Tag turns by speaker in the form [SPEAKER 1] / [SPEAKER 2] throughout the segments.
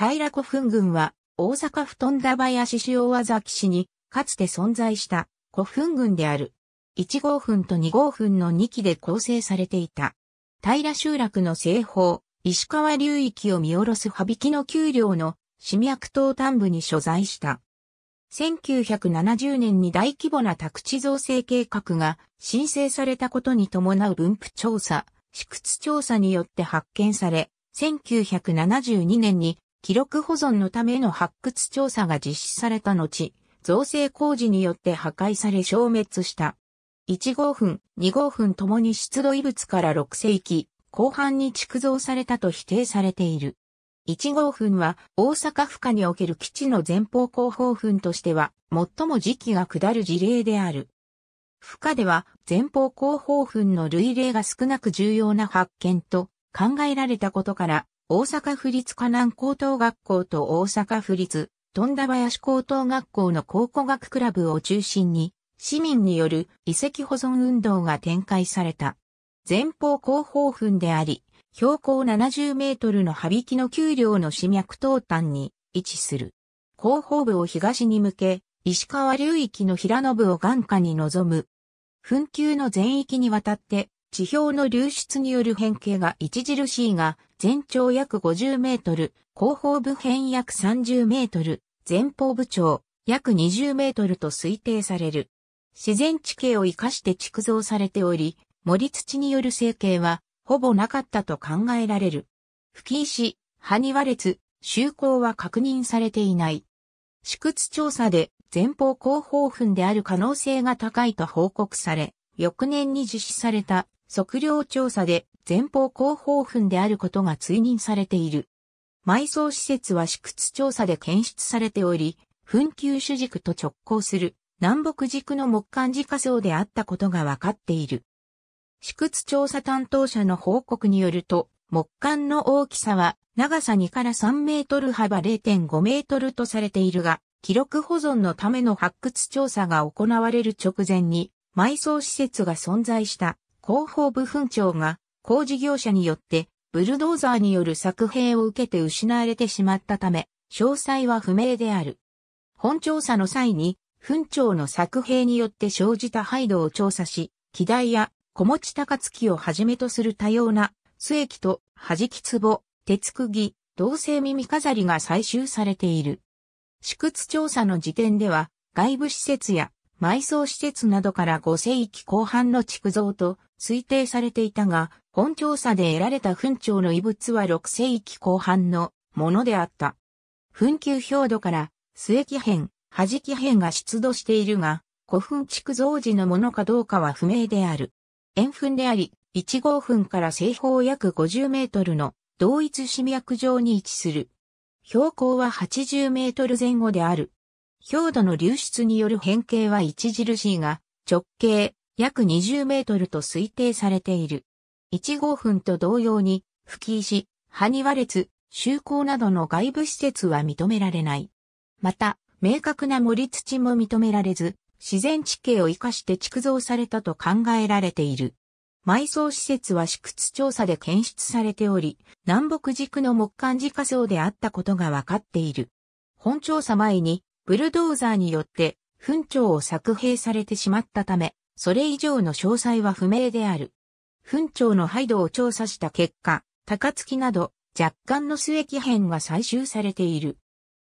[SPEAKER 1] 平古墳群は、大阪府団田林市塩和崎市に、かつて存在した古墳群である。1号墳と2号墳の2基で構成されていた。平集落の西方、石川流域を見下ろす羽引の丘陵の、市脈東端部に所在した。1970年に大規模な宅地造成計画が申請されたことに伴う分布調査、私屈調査によって発見され、1972年に記録保存のための発掘調査が実施された後、造成工事によって破壊され消滅した。1号墳、2号墳ともに出土遺物から6世紀後半に築造されたと否定されている。1号墳は大阪府下における基地の前方後方墳としては最も時期が下る事例である。府下では前方後方墳の類例が少なく重要な発見と考えられたことから大阪府立河南高等学校と大阪府立富田林高等学校の考古学クラブを中心に、市民による遺跡保存運動が展開された。前方後方墳であり、標高70メートルの羽きの丘陵の市脈東端に位置する。広報部を東に向け、石川流域の平野部を眼下に望む。墳丘の全域にわたって地表の流出による変形が著しいが、全長約50メートル、後方部辺約30メートル、前方部長約20メートルと推定される。自然地形を活かして築造されており、森土による成形はほぼなかったと考えられる。吹石、割れ列、周行は確認されていない。試屈調査で前方後方墳である可能性が高いと報告され、翌年に実施された測量調査で前方後方墳であることが追認されている。埋葬施設は試掘調査で検出されており、墳丘主軸と直行する南北軸の木管自家層であったことが分かっている。試掘調査担当者の報告によると、木管の大きさは長さ2から3メートル幅0.5メートルとされているが、記録保存のための発掘調査が行われる直前に埋葬施設が存在した広報部分長が工事業者によってブルドーザーによる作兵を受けて失われてしまったため、詳細は不明である。本調査の際に、墳長の作兵によって生じた廃土を調査し、機台や小持高月をはじめとする多様な、末期と弾き壺、鉄釘、銅製耳飾りが採集されている。試屈調査の時点では、外部施設や埋葬施設などから5世紀後半の築造と推定されていたが、本調査で得られた墳長の遺物は6世紀後半のものであった。墳丘表土から末木辺、端木辺が出土しているが、古墳築造時のものかどうかは不明である。円墳であり、1号墳から西方約50メートルの同一市脈上に位置する。標高は80メートル前後である。表土の流出による変形は著しいが、直径約20メートルと推定されている。1号墳と同様に、吹石、埴輪列、修行などの外部施設は認められない。また、明確な盛り土も認められず、自然地形を活かして築造されたと考えられている。埋葬施設は私屈調査で検出されており、南北軸の木管自家層であったことが分かっている。本調査前に、ブルドーザーによって、墳長を作兵されてしまったため、それ以上の詳細は不明である。墳長のハ度を調査した結果、高槻など若干の末期編が採集されている。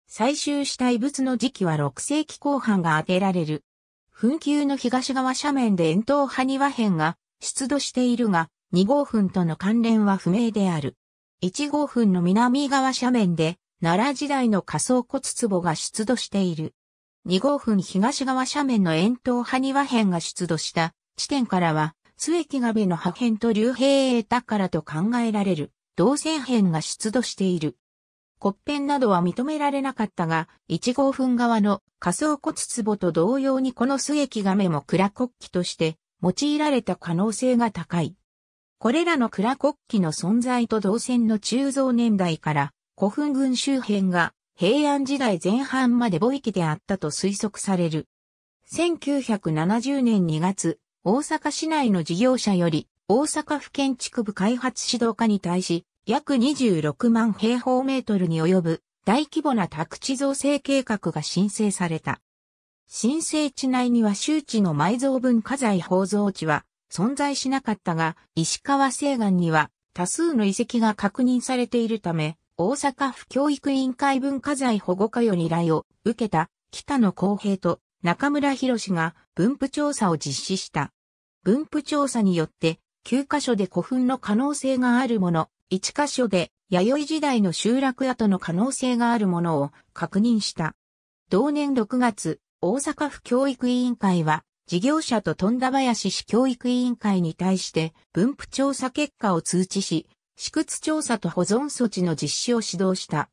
[SPEAKER 1] 採集した遺物の時期は6世紀後半が当てられる。墳丘の東側斜面で円筒派に和が出土しているが、2号墳との関連は不明である。1号墳の南側斜面で、奈良時代の仮想骨壺が出土している。2号分東側斜面の円筒埴輪編辺が出土した地点からは、末木壁の破片と竜兵だからと考えられる、銅線編が出土している。骨片などは認められなかったが、1号墳側の仮想骨壺と同様にこの末木亀も蔵国旗として用いられた可能性が高い。これらの蔵国旗の存在と銅線の鋳造年代から古墳群周辺が平安時代前半まで母域であったと推測される。1970年2月、大阪市内の事業者より、大阪府建築部開発指導課に対し、約26万平方メートルに及ぶ大規模な宅地造成計画が申請された。申請地内には周知の埋蔵文化財宝蔵地は存在しなかったが、石川西岸には多数の遺跡が確認されているため、大阪府教育委員会文化財保護課より依頼を受けた北野公平と中村博士が分布調査を実施した。分布調査によって9カ所で古墳の可能性があるもの、1カ所で弥生時代の集落跡の可能性があるものを確認した。同年6月、大阪府教育委員会は事業者と富田林市教育委員会に対して分布調査結果を通知し、死屈調査と保存措置の実施を指導した。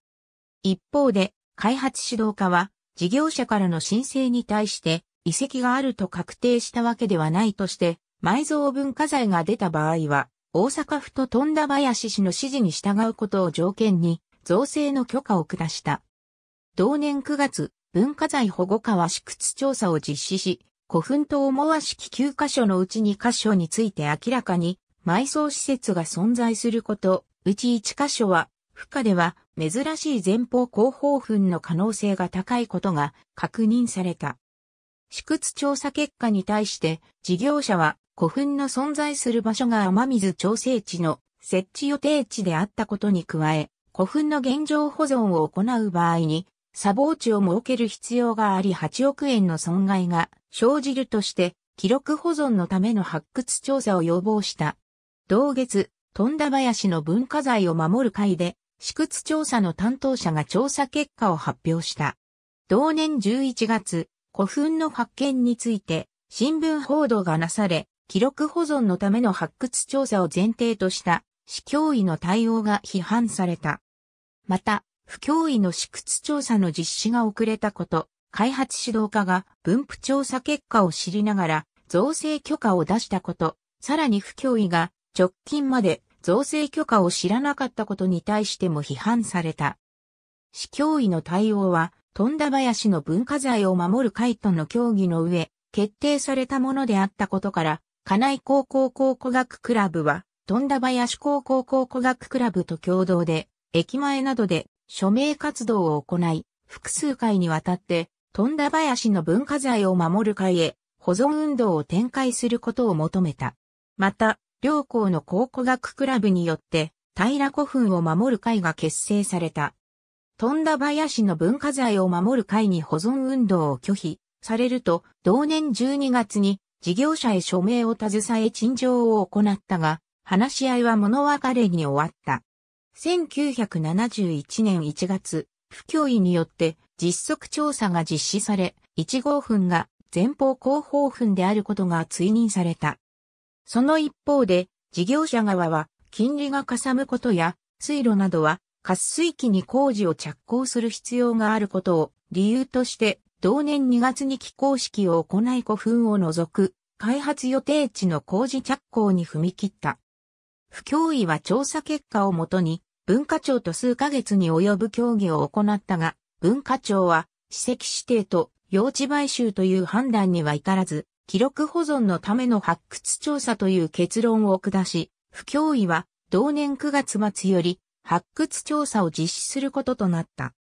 [SPEAKER 1] 一方で、開発指導課は、事業者からの申請に対して、遺跡があると確定したわけではないとして、埋蔵文化財が出た場合は、大阪府と富田林市の指示に従うことを条件に、造成の許可を下した。同年9月、文化財保護課は死屈調査を実施し、古墳と思わしき9カ所のうち2カ所について明らかに埋葬施設が存在すること、うち1箇所は、負荷では珍しい前方後方墳の可能性が高いことが確認された。試屈調査結果に対して事業者は古墳の存在する場所が雨水調整地の設置予定地であったことに加え、古墳の現状保存を行う場合に、砂防地を設ける必要があり8億円の損害が生じるとして、記録保存のための発掘調査を要望した。同月、富田林の文化財を守る会で、市屈調査の担当者が調査結果を発表した。同年11月、古墳の発見について、新聞報道がなされ、記録保存のための発掘調査を前提とした、市教委の対応が批判された。また、不教委の市屈調査の実施が遅れたこと、開発指導課が分布調査結果を知りながら、造成許可を出したこと、さらに不教委が直近まで造成許可を知らなかったことに対しても批判された。市教委の対応は、富田林の文化財を守る会との協議の上、決定されたものであったことから、金井高校考古学クラブは、富田林高校考古学クラブと共同で、駅前などで署名活動を行い、複数回にわたって、富田林の文化財を守る会へ保存運動を展開することを求めた。また、両校の考古学クラブによって、平古墳を守る会が結成された。富田林の文化財を守る会に保存運動を拒否されると、同年12月に事業者へ署名を携え陳情を行ったが、話し合いは物別れに終わった。1971年1月、不況医によって実測調査が実施され、1号墳が前方後方墳であることが追認された。その一方で、事業者側は、金利がかさむことや、水路などは、滑水期に工事を着工する必要があることを理由として、同年2月に起工式を行い古墳を除く、開発予定地の工事着工に踏み切った。不協議は調査結果をもとに、文化庁と数ヶ月に及ぶ協議を行ったが、文化庁は、史跡指定と用地買収という判断には至らず、記録保存のための発掘調査という結論を下し、不協意は同年9月末より発掘調査を実施することとなった。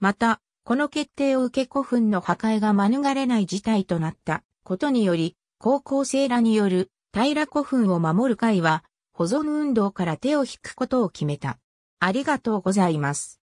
[SPEAKER 1] また、この決定を受け古墳の破壊が免れない事態となったことにより、高校生らによる平古墳を守る会は保存運動から手を引くことを決めた。ありがとうございます。